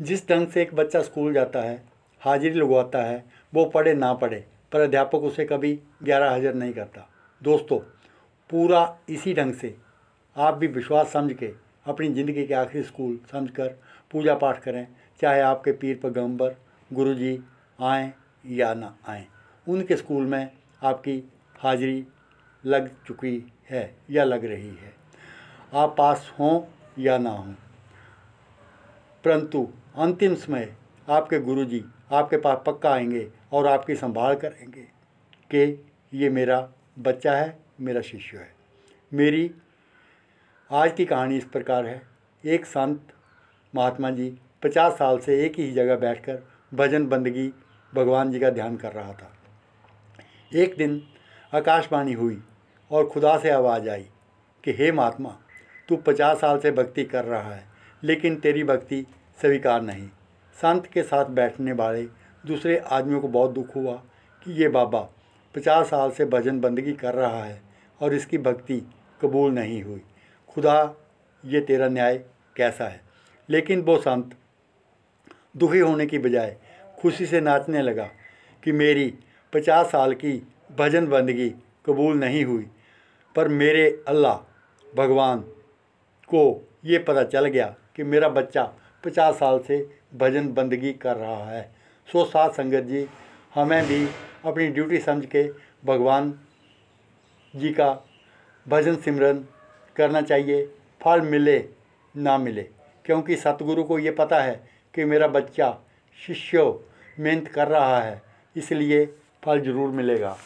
जिस ढंग से एक बच्चा स्कूल जाता है हाजिरी लगवाता है वो पढ़े ना पढ़े पर अध्यापक उसे कभी ग्यारह हाजिर नहीं करता दोस्तों पूरा इसी ढंग से आप भी विश्वास समझ के अपनी ज़िंदगी के आखिरी स्कूल समझ कर पूजा पाठ करें चाहे आपके पीर पैगम्बर गुरु जी आएँ या ना आएँ उनके स्कूल में आपकी हाजिरी लग चुकी है या लग रही है आप पास हों या ना हों परंतु अंतिम समय आपके गुरुजी आपके पास पक्का आएंगे और आपकी संभाल करेंगे कि ये मेरा बच्चा है मेरा शिष्य है मेरी आज की कहानी इस प्रकार है एक संत महात्मा जी पचास साल से एक ही जगह बैठकर भजन बंदगी भगवान जी का ध्यान कर रहा था एक दिन आकाशवाणी हुई और खुदा से आवाज़ आई कि हे महात्मा तू पचास साल से भक्ति कर रहा है लेकिन तेरी भक्ति स्वीकार नहीं संत के साथ बैठने वाले दूसरे आदमियों को बहुत दुख हुआ कि ये बाबा पचास साल से भजन बंदगी कर रहा है और इसकी भक्ति कबूल नहीं हुई खुदा ये तेरा न्याय कैसा है लेकिन वो संत दुखी होने की बजाय खुशी से नाचने लगा कि मेरी पचास साल की भजन बंदगी कबूल नहीं हुई पर मेरे अल्लाह भगवान को ये पता चल गया कि मेरा बच्चा पचास साल से भजन बंदगी कर रहा है सो साथ संगत जी हमें भी अपनी ड्यूटी समझ के भगवान जी का भजन सिमरन करना चाहिए फल मिले ना मिले क्योंकि सतगुरु को ये पता है कि मेरा बच्चा शिष्य मेहनत कर रहा है इसलिए फल ज़रूर मिलेगा